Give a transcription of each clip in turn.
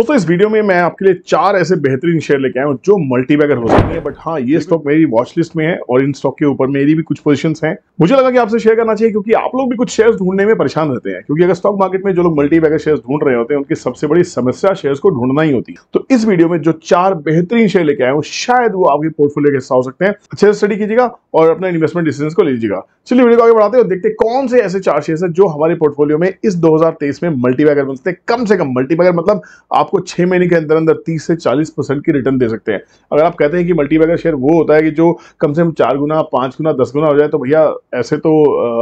दोस्तों इस वीडियो में मैं आपके लिए चार ऐसे बेहतरीन शेयर लेके आया हूँ जो मल्टीबैगर हो सकते हैं बट हाँ ये स्टॉक मेरी वॉच लिस्ट में है और इन स्टॉक के ऊपर मेरी भी कुछ पोजिशन हैं मुझे लगा कि आपसे शेयर करना चाहिए क्योंकि आप लोग भी कुछ शेयर ढूंढने में परेशान रहते हैं क्योंकि अगर स्टॉक मार्केट में जो लोग मल्टीबैगर शेयर ढूंढ रहे होते हैं उनकी सबसे बड़ी समस्या शेयर को ढूंढना ही होती है तो इस वीडियो में जो चार बेहतरीन शेयर लेके आए हूँ शायद वो आपके पोर्टफोलियो के हिस्सा हो सकते हैं अच्छे से स्टडी कीजिएगा और अपने इन्वेस्टमेंट डिसीजन को लीजिएगा चलिए वीडियो को आगे बढ़ाते हैं और देखते कौन से ऐसे चार शेयर है जो हमारे पोर्टफोलियो में इस दो में मल्टीबैगर बनते हैं कम से कम मल्टीबैगर मतलब आप आपको छह महीने के अंदर अंदर तीस से चालीस परसेंट की रिटर्न दे सकते हैं अगर आप कहते हैं कि मल्टीबैगर शेयर वो होता है कि जो कम से कम चार गुना पांच गुना दस गुना हो जाए तो भैया ऐसे तो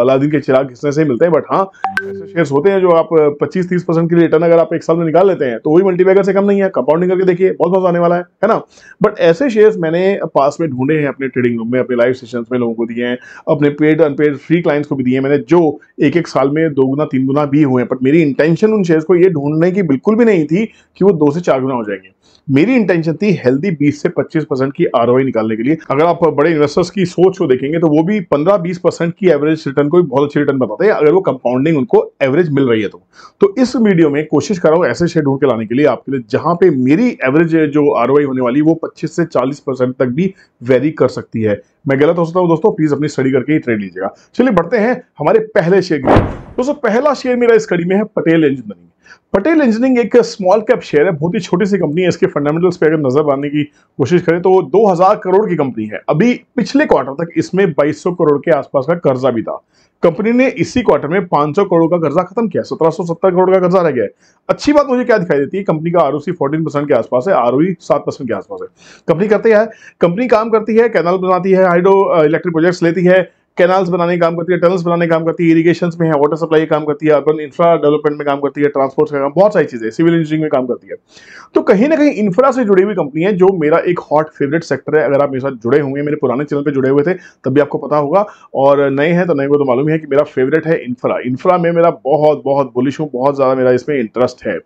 अलादीन के चिराग किसने से ही मिलते हैं बट हाँ ऐसे शेयर होते हैं जो आप पच्चीस तीस परसेंट की रिटर्न अगर आप एक साल में निकाल लेते हैं तो वही मल्टीबैगर से कम नहीं है कंपाउंडिंग करके देखिए बहुत बहुत आने वाला है है ना बट ऐसे शेयर मैंने पास में ढूंढे हैं अपने ट्रेडिंग रूम में अपने लाइव सेशन में लोगों को दिए हैं अपने पेड अनपेड फ्री क्लाइंट्स को भी दिए मैंने जो एक एक साल में दो गुना तीन गुना भी हुए हैं बट मेरी इंटेंशन उन शेयर को ये ढूंढने की बिल्कुल भी नहीं थी कि वो दो से चार गुना हो जाएंगे मेरी इंटेंशन थी हेल्दी 20 से 25 परसेंट की आर निकालने के लिए अगर आप बड़े इन्वेस्टर्स की सोच को देखेंगे तो वो भी 15-20 परसेंट की एवरेज रिटर्न को भी बहुत अच्छी रिटर्न बताते हैं अगर वो कंपाउंडिंग उनको एवरेज मिल रही है तो तो इस वीडियो में कोशिश कर रहा हूँ ऐसे शेयर ढूंढ के लाने के लिए आपके लिए जहां पे मेरी एवरेज जो आर होने वाली वो पच्चीस से चालीस तक भी वेरी कर सकती है मैं गलत हो सकता हूँ दोस्तों प्लीज अपनी स्टडी करके ही ट्रेड लीजिएगा चलिए बढ़ते हैं हमारे पहले शेयर की दोस्तों पहला शेयर मेरा इस कड़ी में है पटेल इंजीनियरिंग पटेल इंजीनियरिंग एक स्मॉल कैप शेयर है बहुत ही छोटी सी कंपनी है इसके फंडामेंटल्स पे अगर नजर आने की कोशिश करें तो 2000 करोड़ की कंपनी है अभी पिछले क्वार्टर तक इसमें 2200 करोड़ के आसपास का कर्जा भी था कंपनी ने इसी क्वार्टर में 500 करोड़ का कर्जा खत्म किया 1770 करोड़ का कर्जा रह गया अच्छी बात मुझे क्या दिखाई देती है कंपनी का आरओसी 14 के आसपास है आरओई e 7 के आसपास है कंपनी करते हैं कंपनी काम करती है कैनल बनाती है हाइड्रो इलेक्ट्रिक प्रोजेक्ट्स लेती है कैनाल्स बनाने का काम करती है टनल्स बनाने का काम करती है इरीगेशन में है वाटर सप्लाई का काम करती है अर्बन इंफ्रा डेवलपमेंट में काम करती है ट्रांसपोर्ट का काम बहुत सारी चीजें सिविल इंजीनियरिंग में काम करती है तो कहीं ना कहीं इंफ्रा से जुड़ी हुई कंपनी है जो मेरा एक हॉट फेवरेट सेक्टर है अगर आप मेरे साथ जुड़े हुए मेरे पुराने चैनल पर जुड़े हुए थे तब भी आपको पता होगा और नए हैं तो नए को तो मालूम है कि मेरा फेवरेट है इन्फ्रा इंफ्रा में मेरा बहुत बहुत बुलिश हूँ बहुत ज़्यादा मेरा इसमें इंटरेस्ट है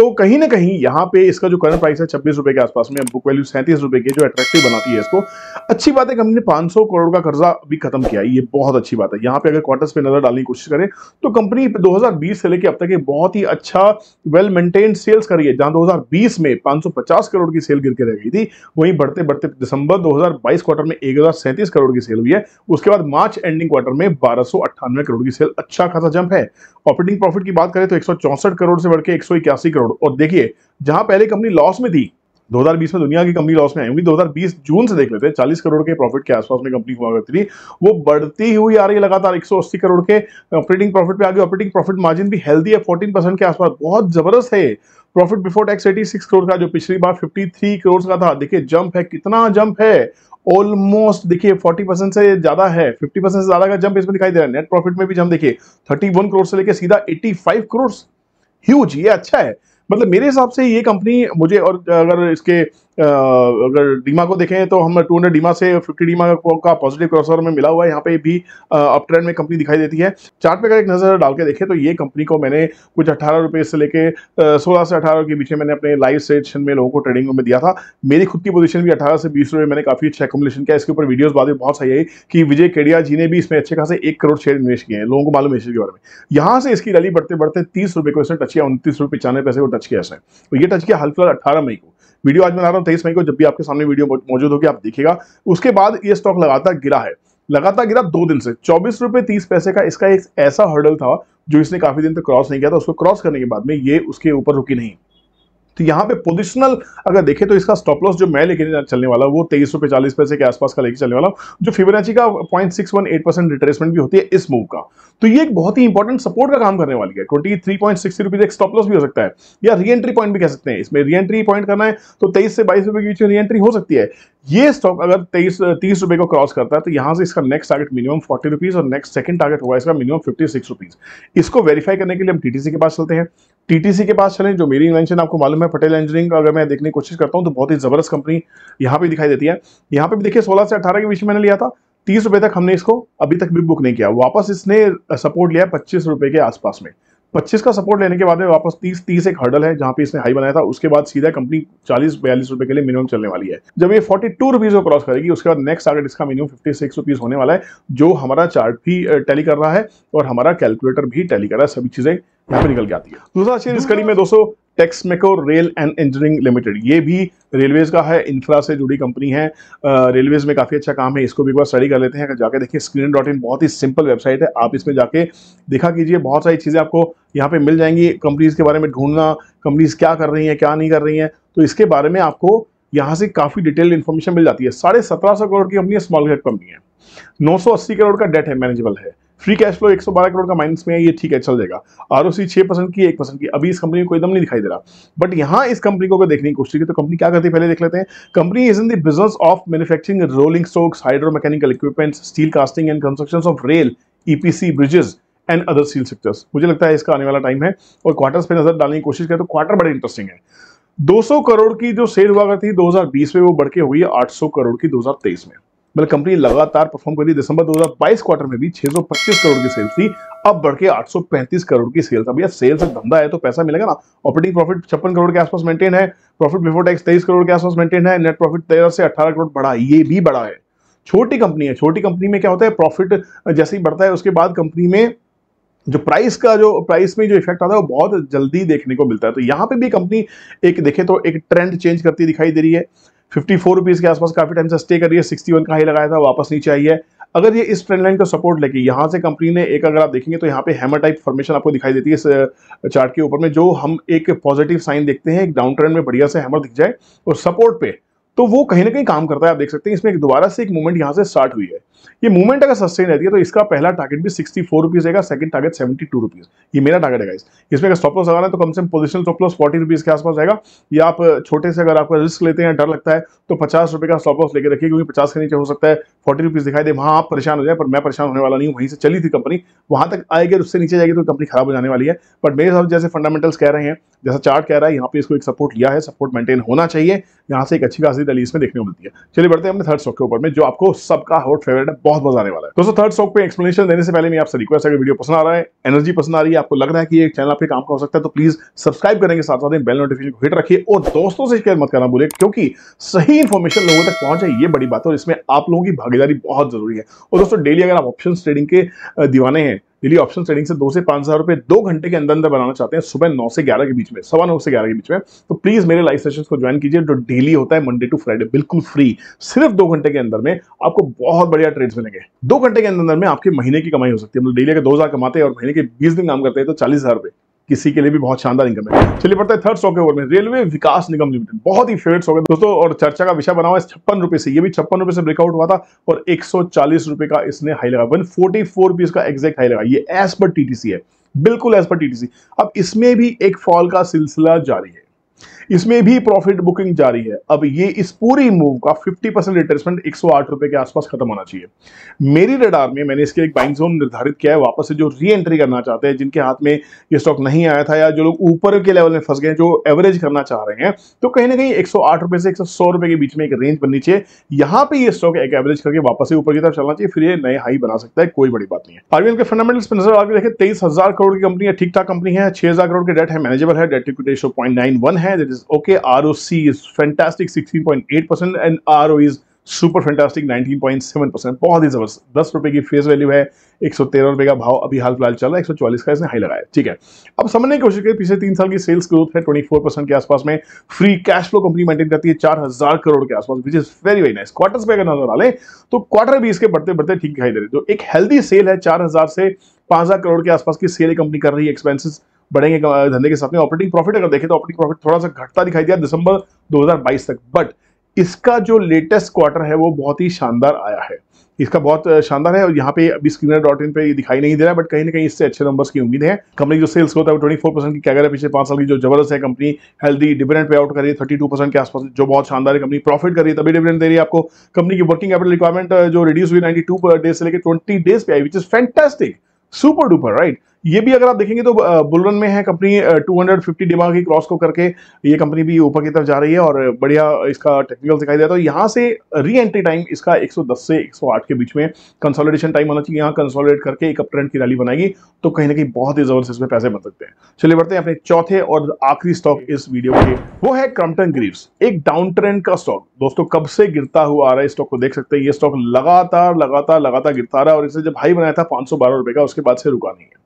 तो कहीं ना कहीं यहाँ पे इसका जो करंट प्राइस है छब्बीस रुपए के आसपास में बुक वैल्यू सैंतीस रुपए की जो अट्रैक्टिव बनाती है इसको अच्छी बात है कंपनी ने पांच करोड़ का कर्जा भी खत्म किया ये बहुत अच्छी बात है यहाँ पे अगर क्वार्टर्स पे नजर डालने की कोशिश करें तो कंपनी 2020 से लेकर अब तक एक बहुत ही अच्छा वेल मेंटेन सेल्स करी है जहां दो में पांच करोड़ की सेल गिर के रह गई थी वहीं बढ़ते बढ़ते दिसंबर दो क्वार्टर में एक करोड़ की सेल हुई है उसके बाद मार्च एंडिंग क्वार्टर में बारह करोड़ की सेल अच्छा खासा जंप है ऑपरेटिंग प्रॉफिट की बात करें तो एक करोड़ से बढ़ के करोड़ करोड़ और देखिए जहां पहले कंपनी लॉस में थी 2020 में दुनिया की कंपनी लॉस में आई होंगी 2020 जून से देख लेते हैं 40 करोड़ के प्रॉफिट के आसपास में कंपनी हुआ करती थी वो बढ़ती हुई आ रही है लगातार 180 करोड़ के ऑपरेटिंग प्रॉफिट पे आ गई ऑपरेटिंग प्रॉफिट मार्जिन भी हेल्दी है 14 परसेंट के आसपास बहुत जबरदस्त है प्रॉफिट बिफोर टैक्स 86 करोड़ का जो पिछली बार 53 करोड़ का था देखिए जंप है कितना जंप है ऑलमोस्ट देखिए 40 परसेंट से ज्यादा है 50 परसेंट से ज्यादा का जंप इसमें दिखाई दे रहा है नेट प्रॉफिट में भी जंप देखिए 31 करोड़ से लेकर सीधा 85 करोड़ ह्यूज ये अच्छा है मतलब मेरे हिसाब से ये कंपनी मुझे और अगर इसके अगर डीमा को देखें तो हम टू हंड्रेड डीमा से फिफ्टी डीमा का पॉजिटिव क्रॉसओवर में मिला हुआ है यहाँ पे भी अप ट्रेंड में कंपनी दिखाई देती है चार्ट पे अगर एक नज़र डाल के देखें तो ये कंपनी को मैंने कुछ अठारह रुपये से लेके सोलह से अठारह के बीच में मैंने अपने लाइव सेशन में लोगों को ट्रेडिंग में दिया था मेरी खुद की पोजिशन भी अठारह से बीस रुपये मैंने काफ़ी अच्छा एकोमुलेशन किया इसके ऊपर वीडियोज़ बाद में बहुत सही आई कि विजय केडिया जी ने भी इसमें अच्छे खासे एक करोड़ शेयर इन्वेस्ट किए हैं लोगों को मालूम है इसके बारे में यहाँ से इसकी रैली बढ़ते बढ़ते तीस रुपये को इसने टच किया उनतीस रुपये पचानवे पैसे को टच किया है तो ये टच किया फिलहाल अठारह मई को वीडियो आज बना रहा हूँ तेईस मई को जब भी आपके सामने वीडियो मौजूद होगी आप देखेगा उसके बाद ये स्टॉक लगातार गिरा है लगातार गिरा दो दिन से चौबीस रुपए तीस पैसे का इसका एक ऐसा हर्डल था जो इसने काफी दिन तक क्रॉस नहीं किया था उसको क्रॉस करने के बाद में ये उसके ऊपर रुकी नहीं तो यहाँ पे पोजिशनल अगर देखें तो इसका स्टॉप लॉस जो मैं लेके चलने वाला वो तेईस रुपये चालीस पैसे के आसपास का लेके चलने वाला जो फिबोनाची का point six one eight percent retracement भी होती है इस मूव का तो ये एक बहुत ही इंपॉर्टेंट सपोर्ट का काम करने वाली है twenty three point six rupees एक स्टॉप लॉस भी हो सकता है या री एंट्री पॉइंट भी कह सकते हैं इसमें री एंट्री पॉइंट करना है तो तेईस से बाईस रुपए के बीच में री एंट्री हो सकती है ये स्टॉक अगर तेईस तीस रुपए को क्रॉस करता है तो यहां से इसका next target minimum forty rupees और नेक्स्ट सेकंड टारगेट होगा इसका मिनिमम फिफ्टी सिक्स रुपीज इसको वेरीफाई करने के लिए हम टीटीसी के पास चलते हैं टीटीसी के पास चलें जो मेरी इन्वेंशन आपको मालूम है पटेल इंजीनियरिंग अगर मैं देखने की कोशिश करता हूँ तो बहुत ही जबरदस्त कंपनी यहाँ पे दिखाई देती है यहाँ पे भी देखिए 16 से 18 के बीच मैंने लिया था तीस रुपए तक हमने इसको अभी तक भी बुक नहीं किया वापस इसने सपोर्ट लिया पच्चीस रुपए के आसपास में 25 का सपोर्ट लेने के बाद में वापस 30 तीस एक हर्डल है जहां पे इसने हाई बनाया था उसके बाद सीधा कंपनी चालीस बयालीस रुपए के लिए मिनिमम चलने वाली है जब ये फोर्टी टू रुपीज को क्रॉस करेगी उसके बाद नेक्स्ट टारगेट इसका मिनिमम फिफ्टी सिक्स रुपीज होने वाला है जो हमारा चार्ट भी टैली कर रहा है और हमारा कैलकुलेटर भी टैली कर रहा है सभी चीजें यहाँ पे निकल के आती है दूसरा चीज इस कड़ी में दोस्तों Texmaco rail and engineering limited ये भी रेलवेज का है इंफ्रा से जुड़ी कंपनी है रेलवेज में काफ़ी अच्छा काम है इसको भी एक बार स्टडी कर लेते हैं अगर जाके देखिए स्क्रीन डॉट इन बहुत ही सिंपल वेबसाइट है आप इसमें जाके देखा कीजिए बहुत सारी चीज़ें आपको यहाँ पे मिल जाएंगी कंपनीज़ के बारे में ढूंढना कंपनीज़ क्या कर रही हैं क्या नहीं कर रही हैं तो इसके बारे में आपको यहाँ से काफ़ी डिटेल इन्फॉर्मेशन मिल जाती है साढ़े सत्रह सौ करोड़ की कंपनी स्मॉल कैप कंपनी है नौ सौ अस्सी करोड़ का डेट है मैनेजेबल है फ्री कैश फ्लो 112 करोड़ का माइनस में है ये ठीक है चल जाएगा आर ओ सी छह परसेंट की एक परसेंट की अभी इस कंपनी को एकदम नहीं दिखाई दे रहा बट यहाँ इस कंपनी को अगर देखने की कोशिश की तो कंपनी क्या करती है पहले देख लेते हैं company is in the business of manufacturing rolling stocks hydro mechanical equipments steel casting and construction of rail EPC bridges and other steel sectors मुझे लगता है इसका आने वाला टाइम है और क्वार्टर्स पे नजर डालने की कोशिश करें तो क्वार्टर बड़े इंटरेस्टिंग है 200 करोड़ की जो सेल हुआ करती थी 2020 में वो बढ़ के हुई है 800 करोड़ की 2023 में बल्कि मतलब कंपनी लगातार परफॉर्म करी दिसंबर 2022 क्वार्टर में भी 625 करोड़ की सेल्स थी अब बढ़ के 835 करोड़ की सेल्स अब भैया सेल्स एक धंधा है तो पैसा मिलेगा ना ऑपरेटिंग प्रॉफिट छप्पन करोड़ के आसपास मेंटेन है प्रॉफिट बिफोर टैक्स तेईस करोड़ के आसपास मेंटेन है नेट प्रॉफिट तेरह से अठारह करोड़ बढ़ा ये भी बढ़ा है छोटी कंपनी है छोटी कंपनी में क्या होता है प्रॉफिट जैसे ही बढ़ता है उसके बाद कंपनी में जो प्राइस का जो प्राइस में जो इफेक्ट आता है वो बहुत जल्दी देखने को मिलता है तो यहाँ पे भी कंपनी एक देखे तो एक ट्रेंड चेंज करती दिखाई दे रही है फिफ्टी फोर रुपीज़ के आसपास काफ़ी टाइम से स्टे करिए सिक्सटी वन का ही लगाया था वापस नीचे आई है अगर ये इस ट्रेंड लाइन का सपोर्ट लेके यहाँ से कंपनी ने एक अगर आप देखेंगे तो यहाँ पे हैमर टाइप फॉर्मेशन आपको दिखाई देती है इस चार्ट के ऊपर में जो हम एक पॉजिटिव साइन देखते हैं एक डाउन ट्रेंड में बढ़िया से हैमर दिख जाए और सपोर्ट पे तो वो कहीं ना कहीं काम करता है आप देख सकते हैं इसमें एक दोबारा से एक मूवमेंट यहाँ से स्टार्ट हुई है ये मूवमेंट अगर सस्टेन रहती है तो इसका पहला टारगेट भी सिक्सटी फोर रुपीज रहेगा second target seventy two rupees ये मेरा टारगेट है इसमें अगर स्टॉप लॉस लगाना है तो कम से कम position stop loss forty rupees के आसपास रहेगा या आप छोटे से अगर आपको रिस्क लेते हैं डर लगता है तो पचास रुपये का स्टॉप लॉस लेकर रखिए क्योंकि पचास के नीचे हो सकता है फोर्टी रुपीज दिखाई दे वहाँ आप परेशान हो जाए पर मैं परेशान होने वाला नहीं हूँ वहीं से चली थी कंपनी वहाँ तक आएगी उससे नीचे जाएगी तो कंपनी खराब हो जाने वाली है बट मेरे हिसाब जैसे फंडामेंटल्स कह रहे हैं जैसा चार्ट कह रहा है यहाँ पे इसको एक सपोर्ट लिया है सपोर्ट मेंटेन होना चाहिए यहाँ से एक अच्छी खासी दली इसमें देखने को मिलती है चलिए बढ़ते हैं अपने थर्ड स्टॉक के ऊपर में जो आपको सबका हॉट फेवरेट है बहुत मजा आने वाला है दोस्तों थर्ड स्टॉक पे एक्सप्लेनेशन देने से पहले मैं आपसे रिक्वेस्ट है वीडियो पसंद आ रहा है एनर्जी पसंद आ रही है आपको लग रहा है कि एक चैनल आपके काम का हो सकता है तो प्लीज सब्सक्राइब करने के साथ साथ बेल नोटिफिकेशन को हिट रखिए और दोस्तों से शेयर मत करना बोले क्योंकि सही इन्फॉर्मेशन लोगों तक पहुंचे ये बड़ी बात है और इसमें आप लोगों की भागीदारी बहुत जरूरी है और दोस्तों डेली अगर आप ऑप्शन ट्रेडिंग के दीवाने हैं डेली ऑप्शन ट्रेडिंग से दो से पांच हज़ार रुपए दो घंटे के अंदर अंदर बनाना चाहते हैं सुबह नौ से ग्यारह के बीच में सवा नौ से ग्यारह के बीच में तो प्लीज़ मेरे लाइव सेशन को ज्वाइन कीजिए जो डेली होता है मंडे टू फ्राइडे बिल्कुल फ्री सिर्फ दो घंटे के अंदर में आपको बहुत बढ़िया ट्रेड्स मिलेंगे दो घंटे के अंदर में आपके महीने की कमाई हो सकती है मतलब डेली अगर दो कमाते हैं और महीने के बीस दिन काम करते हैं तो चालीस हज़ार रुपए किसी के लिए भी बहुत शानदार इनकम है चलिए पड़ता है थर्ड स्टॉक के ओवर में रेलवे विकास निगम लिमिटेड बहुत ही फेवरेट स्टॉक है दोस्तों और चर्चा का विषय बना हुआ है छप्पन रुपए से ये भी छप्पन रुपए से ब्रेकआउट हुआ था और एक रुपए का इसने हाई लगा वन फोर्टी का एग्जैक्ट हाई लगा ये एज पर टीटीसी है बिल्कुल एज पर टीटीसी अब इसमें भी एक फॉल का सिलसिला जारी है इसमें भी प्रॉफिट बुकिंग जारी है अब ये इस पूरी मूव का 50 परसेंट रिटर्समेंट एक रुपए के आसपास खत्म होना चाहिए मेरी रडार में मैंने इसके एक बाइंग जोन निर्धारित किया है वापस से जो री एंट्री करना चाहते हैं जिनके हाथ में ये स्टॉक नहीं आया था या जो लोग ऊपर के लेवल में फंस गए जो एवरेज करना चाह रहे हैं तो कहीं ना कहीं एक रुपए से एक रुपए के बीच में एक रेंज बननी चाहिए यहाँ पे ये स्टॉक एक एवरेज करके वापस से ऊपर की तरफ चलना चाहिए फिर ये नए हाई बना सकता है कोई बड़ी बात नहीं है आरबीएल के फंडामेंटल्स पर नजर आगे देखें तेईस करोड़ की कंपनी है ठीक ठाक कंपनी है छह करोड़ के डेट है मैनेजेबल है डेट टू पॉइंट नाइन है हैं that is okay R O C is fantastic sixteen point eight percent and R O is super fantastic nineteen point seven percent बहुत ही जबरदस्त दस रुपए की फेस वैल्यू है एक सौ तेरह रुपए का भाव अभी हाल फिलहाल चल रहा है एक सौ चालीस का इसने हाई लगाया ठीक है अब समझने की कोशिश करें पिछले तीन साल की सेल्स ग्रोथ है ट्वेंटी फोर परसेंट के आसपास में free cash flow company maintain करती है चार हजार करोड़ के आसपास which is very very nice quarter पे अगर नजर डालें तो क्वार्टर भी इसके बढ़ते बढ़ते ठीक दिखाई दे रहे तो एक हेल्दी सेल है चार हजार से पांच करोड़ के आसपास की सेल कंपनी कर रही है एक्सपेंसिस बढ़ेंगे धंधे के साथ में ऑपरेटिंग प्रॉफिट अगर देखें तो ऑपरेटिंग प्रॉफिट थोड़ा सा घटता दिखाई दिया दिसंबर 2022 तक बट इसका जो लेटेस्ट क्वार्टर है वो बहुत ही शानदार आया है इसका बहुत शानदार है और यहाँ पे अभी स्क्रीनर डॉट इन पे दिखाई नहीं दे रहा है बट कहीं ना कहीं इससे अच्छे नंबर्स की उम्मीद है कंपनी जो सेल्स होता है वो फोर परसेंट की कैगर है पिछले पांच साल की जो जबरदस्त है company healthy dividend pay out कर रही है टू परसेंट के आसपास जो बहुत शानदार है कंपनी प्रॉफिट कर रही है तभी डिविडेंड दे रही है आपको कंपनी की वर्किंग कैपिटल रिक्वायरमेंट जो रिड्यूस हुई नाइन्टी डेज से लेकर ट्वेंटी डेज पे आई which is fantastic super duper right ये भी अगर आप देखेंगे तो बुलरन में है कंपनी 250 डिमाग की क्रॉस को करके ये कंपनी भी ऊपर की तरफ जा रही है और बढ़िया इसका टेक्निकल दिखाई देता है तो यहाँ से री एंट्री टाइम इसका 110 से 108 के बीच में कंसोलिडेशन टाइम होना चाहिए यहाँ कंसोलिडेट करके एक अप्रेंड की रैली बनाएगी तो कहीं ना कहीं बहुत ही जबरदस्त इसमें पैसे बन सकते हैं चलिए बढ़ते हैं अपने चौथे और आखिरी स्टॉक इस वीडियो के वो है क्रम्पटन ग्रीव्स एक डाउन ट्रेंड का स्टॉक दोस्तों कब से गिरता हुआ आ रहा है स्टॉक को देख सकते हैं ये स्टॉक लगातार लगातार लगातार गिरता रहा है और इसे जब हाई बनाया था पांच सौ रुपए का उसके बाद से रुका नहीं है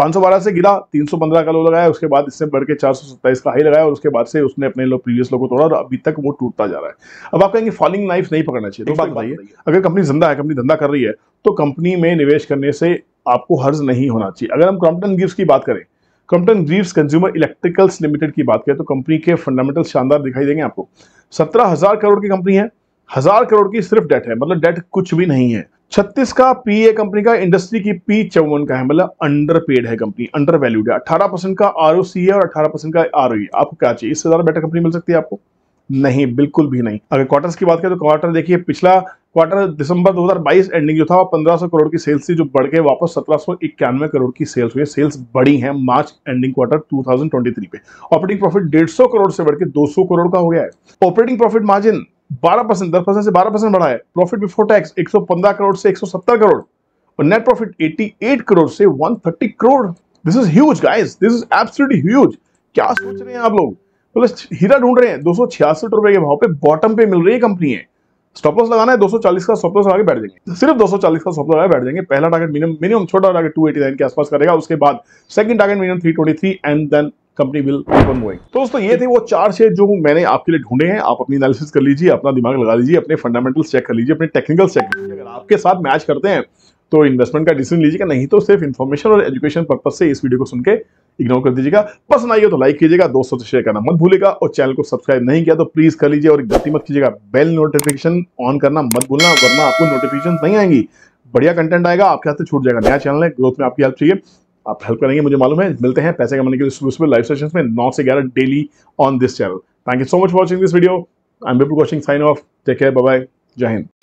512 से गिरा 315 का लो लगाया उसके बाद इससे बढ़ के 427 का हाई लगाया और उसके बाद से उसने अपने लो प्रीवियस लो को तोड़ा और अभी तक वो टूटता जा रहा है अब आप कहेंगे फॉलिंग नाइफ नहीं पकड़ना चाहिए तो बात बताइए अगर कंपनी जिंदा है कंपनी धंधा कर रही है तो कंपनी में निवेश करने से आपको हर्ज नहीं होना चाहिए अगर हम क्रॉम्पटन गिफ्ट की बात करें Crompton Greaves consumer electricals limited की बात करें तो कंपनी के फंडामेंटल शानदार दिखाई देंगे आपको सत्रह हजार करोड़ की कंपनी है हजार करोड़ की सिर्फ डेट है मतलब डेट कुछ भी नहीं है छत्तीस का पी ए कंपनी का इंडस्ट्री की पी चौवन का है मतलब अंडर पेड है कंपनी अंडर वैल्यूड है अठारह परसेंट का आर है और अठारह परसेंट का आर e। आपको क्या चाहिए इससे ज्यादा बेटर कंपनी मिल सकती है आपको नहीं बिल्कुल भी नहीं अगर क्वार्टर्स की बात करें तो क्वार्टर देखिए पिछला क्वार्टर दिसंबर 2022 एंडिंग जो था 1500 करोड़ की सेल्स थी जो बढ़ के वापस सत्रह करोड़ की सेल्स हुई सेल्स बढ़ी हैं मार्च एंडिंग क्वार्टर 2023 पे ऑपरेटिंग प्रॉफिट 150 करोड़ से बढ़ के 200 करोड़ का हो गया है ऑपरेटिंग प्रॉफिट मार्जिन 12 परसेंट दस परसेंट से 12 परसेंट बढ़ा है प्रॉफिट बिफोर टैक्स 115 करोड़ से 170 करोड़ और नेट प्रॉफिट 88 करोड़ से 130 crore this is huge guys this is absolutely huge क्या सोच रहे हैं आप लोग मतलब हीरा ढूंढ रहे हैं दो सौ रुपए के भाव पे बॉटम पे मिल रही है कंपनी है स्टॉप लॉस लगाना है 240 का स्टॉप लॉस लगा के बैठ जाएंगे सिर्फ 240 का स्टॉप लॉस लगा बैठ जाएंगे पहला टारगेट मिनिमम मिनिमम छोटा टारगेट 289 के आसपास करेगा उसके बाद second target minimum 323 and then company will open on तो दोस्तों ये थे वो चार शेयर जो मैंने आपके लिए ढूंढे हैं आप अपनी एनालिसिस कर लीजिए अपना दिमाग लगा लीजिए अपने फंडामेंटल चेक कर लीजिए अपने टेक्निकल चेक कर लीजिए अगर आपके साथ मैच करते हैं तो इन्वेस्टमेंट का डिसीजन लीजिएगा नहीं तो सिर्फ इन्फॉर्मेशन और एजुकेशन पर्पज से इस वीडियो को सुनकर इग्नोर कर दीजिएगा पसंद आइए तो लाइक कीजिएगा दोस्तों से शेयर करना मत भूलेगा और चैनल को सब्सक्राइब नहीं किया तो प्लीज कर लीजिए और गलती मत कीजिएगा बेल नोटिफिकेशन ऑन करना मत भूलना वरना आपको नोटिफिकेशन नहीं आएंगी बढ़िया कंटेंट आएगा आपके हाथ से छूट जाएगा नया चैनल है ग्रोथ में आपकी हेल्प चाहिए आप हेल्प करेंगे मुझे मालूम है मिलते हैं पैसे कमाने के लिए सुबह सुबह लाइव सेशन में नौ से ग्यारह daily on this channel thank you so much watching this video I am Bipul coaching sign off take care bye जय हिंद